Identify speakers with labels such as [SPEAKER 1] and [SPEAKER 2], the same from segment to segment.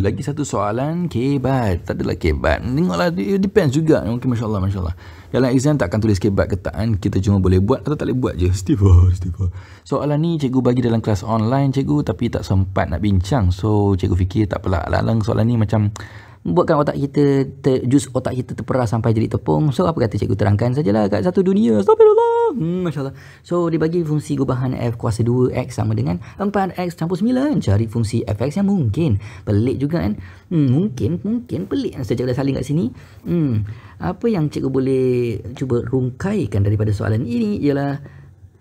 [SPEAKER 1] lagi satu soalan kebat tak adalah kebat tengoklah depends juga okay, Masya Allah, Masya Allah. dalam exam takkan tulis kebat ke tak kita cuma boleh buat atau tak boleh buat je istighfar oh, istighfar oh. soalan ni cikgu bagi dalam kelas online cikgu tapi tak sempat nak bincang so cikgu fikir tak apalah alang-alang soalan ni macam buatkan otak kita ter, jus otak kita terperas sampai jadi tepung so apa kata cikgu terangkan sajalah kat satu dunia astagfirullah hmm, Masya Allah. so dia bagi fungsi gubahan F kuasa 2X sama dengan 4X campur 9 cari fungsi f x yang mungkin pelik juga kan hmm, mungkin mungkin pelik yang saya dah saling kat sini hmm, apa yang cikgu boleh cuba rungkaikan daripada soalan ini ialah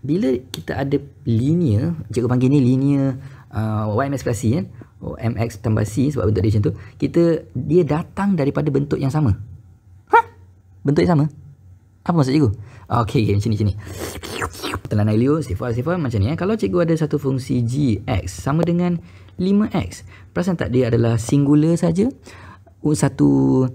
[SPEAKER 1] bila kita ada linear cikgu panggil ni linear uh, YMS kelasi kan eh? oh, MX tambah C sebab bentuk dia macam tu kita dia datang daripada bentuk yang sama ha? bentuk yang sama apa maksud cikgu Okey, okay, macam ni, macam ni telan air liur sifar sifar macam ni eh. kalau cikgu ada satu fungsi GX sama dengan 5X perasan tak dia adalah singular saja satu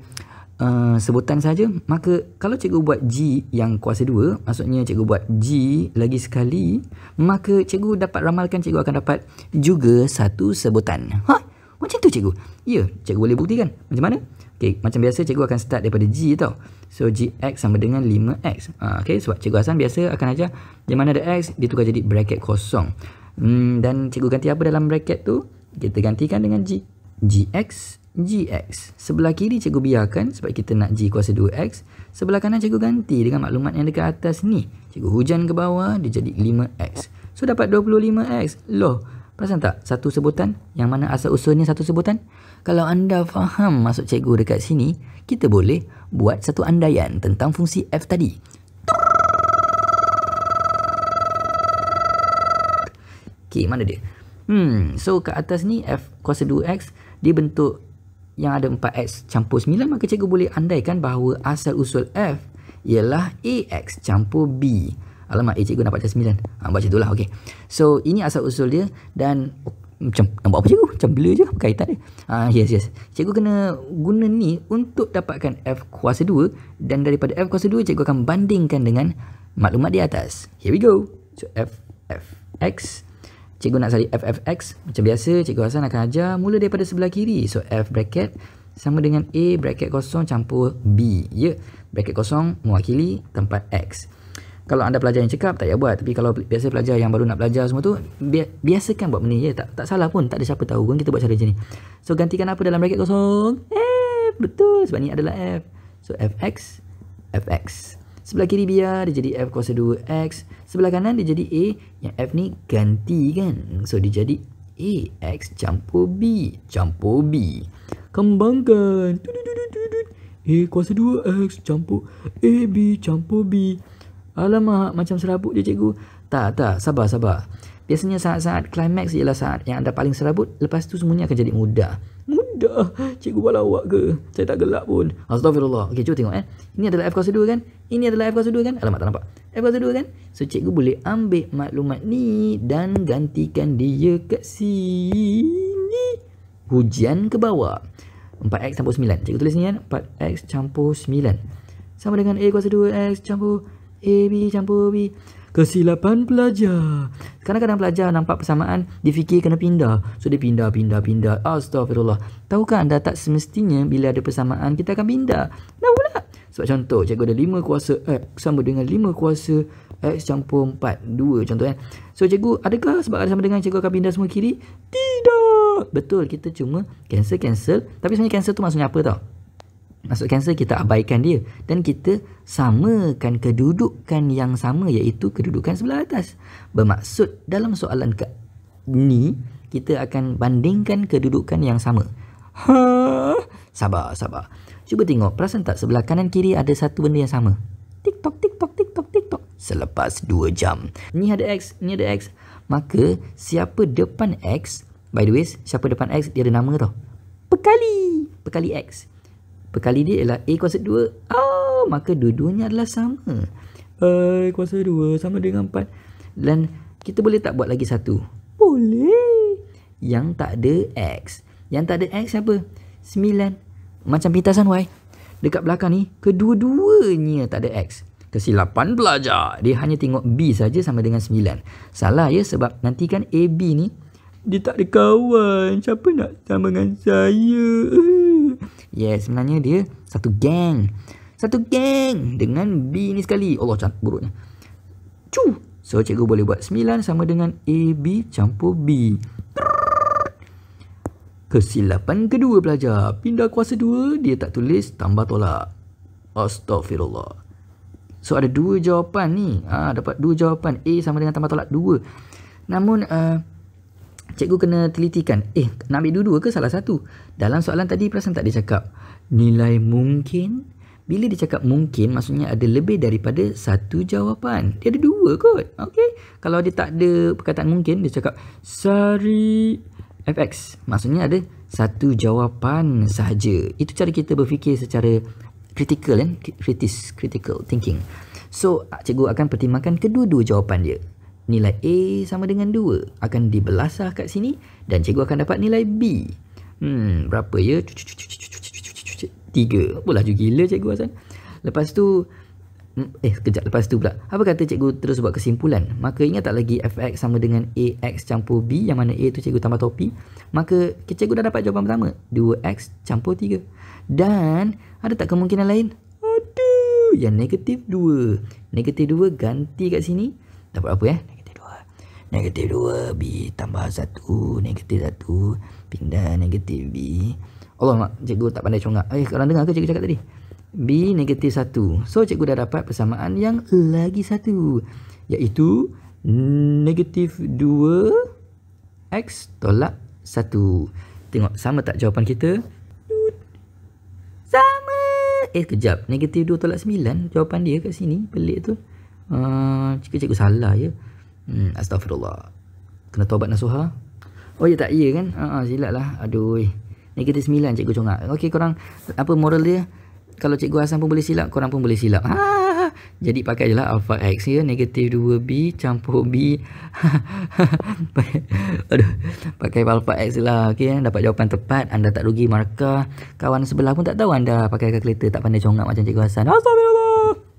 [SPEAKER 1] uh, sebutan saja maka kalau cikgu buat G yang kuasa 2 maksudnya cikgu buat G lagi sekali maka cikgu dapat ramalkan cikgu akan dapat juga satu sebutan ha macam tu cikgu ya cikgu boleh buktikan macam mana Okay, macam biasa cikgu akan start daripada G tau. So, g x sama dengan 5X. Ha, ah, okay, sebab cikgu Hasan biasa akan ajar di mana ada X, dia tukar jadi bracket kosong. Hmm, dan cikgu ganti apa dalam bracket tu? Kita gantikan dengan G. GX GX. Sebelah kiri cikgu biarkan sebab kita nak G kuasa 2X. Sebelah kanan cikgu ganti dengan maklumat yang dekat atas ni. Cikgu hujan ke bawah, dia jadi 5X. So, dapat 25X. Loh, perasan tak? Satu sebutan? Yang mana asal-usulnya satu sebutan? Kalau anda faham masuk cikgu dekat sini, kita boleh buat satu andaian tentang fungsi F tadi. Okay, mana dia? Hmm, so, kat atas ni F kuasa 2X, dia bentuk yang ada 4x campur 9 maka cikgu boleh andaikan bahawa asal usul f ialah ax campur b alamak a eh, cikgu dapat 9 ha, macam itulah okay. so ini asal usul dia dan macam nak buat apa cikgu macam blur je lah berkaitan dia ha, yes yes cikgu kena guna ni untuk dapatkan f kuasa 2 dan daripada f kuasa 2 cikgu akan bandingkan dengan maklumat di atas here we go so f f x Cikgu nak cari FFX Macam biasa Cikgu Hassan akan ajar Mula daripada sebelah kiri So F bracket Sama dengan A bracket kosong Campur B Ya yeah. Bracket kosong Mewakili tempat X Kalau anda pelajar yang cekap Tak payah buat Tapi kalau biasa pelajar yang baru nak belajar semua tu bi Biasakan buat benda ni yeah, tak, tak salah pun Tak ada siapa tahu pun kan Kita buat cara macam ni So gantikan apa dalam bracket kosong F Betul Sebab ni adalah F So FX FX Sebelah kiri biar dia jadi F kuasa 2X. Sebelah kanan dia jadi A. Yang F ni ganti kan. So dia jadi AX campur B. Campur B. Kembangkan. A kuasa 2X campur AB campur B. Alamak macam serabut je cikgu. Tak tak sabar sabar. Biasanya saat-saat climax ialah saat yang anda paling serabut. Lepas tu semuanya akan jadi Mudah dah cikgu buat lawak ke saya tak gelap pun astagfirullah okey cuba tengok eh ini adalah F kuasa 2 kan ini adalah F kuasa 2 kan alamak tak nampak F kuasa 2 kan so cikgu boleh ambil maklumat ni dan gantikan dia ke sini hujan ke bawah 4x campur 9 cikgu tulis ni kan 4x campur 9 sama dengan A kuasa 2x campur b campur B kesilapan pelajar. Kadang-kadang pelajar nampak persamaan, dia fikir kena pindah. So, dia pindah, pindah, pindah. Astaghfirullah. Tahu kan anda tak semestinya bila ada persamaan, kita akan pindah. Nak pula. Sebab contoh, cikgu ada 5 kuasa X sama dengan 5 kuasa X campur 4. 2 contoh kan. So, cikgu, adakah sebab ada sama dengan cikgu akan pindah semua kiri? Tidak. Betul, kita cuma cancel-cancel. Tapi sebenarnya cancel tu maksudnya apa tau? Maksud cancel kita abaikan dia dan kita samakan kedudukan yang sama iaitu kedudukan sebelah atas. Bermaksud dalam soalan ke ni kita akan bandingkan kedudukan yang sama. Ha, sabar, sabar. Cuba tengok, perasan tak sebelah kanan kiri ada satu benda yang sama? Tik tok, tik tok, tik tok, tik tok. Selepas 2 jam. Ni ada X, ni ada X. Maka siapa depan X, by the way, siapa depan X dia ada nama tau. Pekali, pekali X. Perkali dia ialah A kuasa 2. Oh, maka dua-duanya adalah sama. A kuasa 2 sama dengan 4. Dan kita boleh tak buat lagi satu? Boleh. Yang tak ada X. Yang tak ada X apa? 9. Macam pintasan Y. Dekat belakang ni, kedua-duanya tak ada X. Kesilapan belajar. Dia hanya tengok B saja sama dengan 9. Salah ya sebab nanti kan AB ni dia tak ada kawan. Siapa nak sama dengan saya? Uh yeah, sebenarnya dia satu gang satu gang dengan B ni sekali Allah cantik buruknya Chu. So cikgu boleh buat 9 sama dengan AB campur B Kesilapan kedua pelajar Pindah kuasa 2 dia tak tulis tambah tolak Astaghfirullah So ada dua jawapan ni ha, Dapat dua jawapan A sama dengan tambah tolak 2 Namun uh, cikgu kena telitikan eh nak ambil dua-dua ke salah satu dalam soalan tadi perasan tak dia cakap nilai mungkin bila dia cakap mungkin maksudnya ada lebih daripada satu jawapan dia ada dua kot Okay. kalau dia tak ada perkataan mungkin dia cakap sari fx maksudnya ada satu jawapan sahaja itu cara kita berfikir secara critical kan eh? kritis critical thinking so cikgu akan pertimbangkan kedua-dua jawapan dia nilai A sama dengan 2 akan dibelasah kat sini dan cikgu akan dapat nilai B. Hmm, berapa ya? 3. Apalah juga gila cikgu Hasan. Lepas tu hmm, eh kejap lepas tu pula. Apa kata cikgu terus buat kesimpulan? Maka ingat tak lagi fx sama dengan ax campur b yang mana a tu cikgu tambah topi? Maka cikgu dah dapat jawapan pertama. 2x campur 3. Dan ada tak kemungkinan lain? Aduh, yang negatif 2. Negatif 2 ganti kat sini dapat berapa eh? Negatif 2. Negatif 2 B tambah 1. Negatif 1. Pindah negatif B. Allah mak, cikgu tak pandai congak. Eh, korang dengar ke cikgu cakap tadi? B negatif 1. So, cikgu dah dapat persamaan yang lagi satu. Iaitu negatif 2 X tolak 1. Tengok sama tak jawapan kita? Sama. Eh, kejap. Negatif 2 tolak 9. Jawapan dia kat sini. Pelik tu cikgu-cikgu ah, salah ya. Hmm, astagfirullah. Kena tobat nasuha. Oh ya tak ya kan? Ha ah, ah silap lah. Aduh. Negatif sembilan. cikgu congak. Okey korang apa moral dia? Kalau cikgu Hasan pun boleh silap, korang pun boleh silap. Ha, ha, ha. Jadi pakai je lah alpha x ya. Negatif 2b campur b. Aduh. Pakai alpha x lah. Okey ya? Dapat jawapan tepat. Anda tak rugi markah. Kawan sebelah pun tak tahu anda pakai kalkulator tak pandai congak macam cikgu Hasan. Astagfirullah.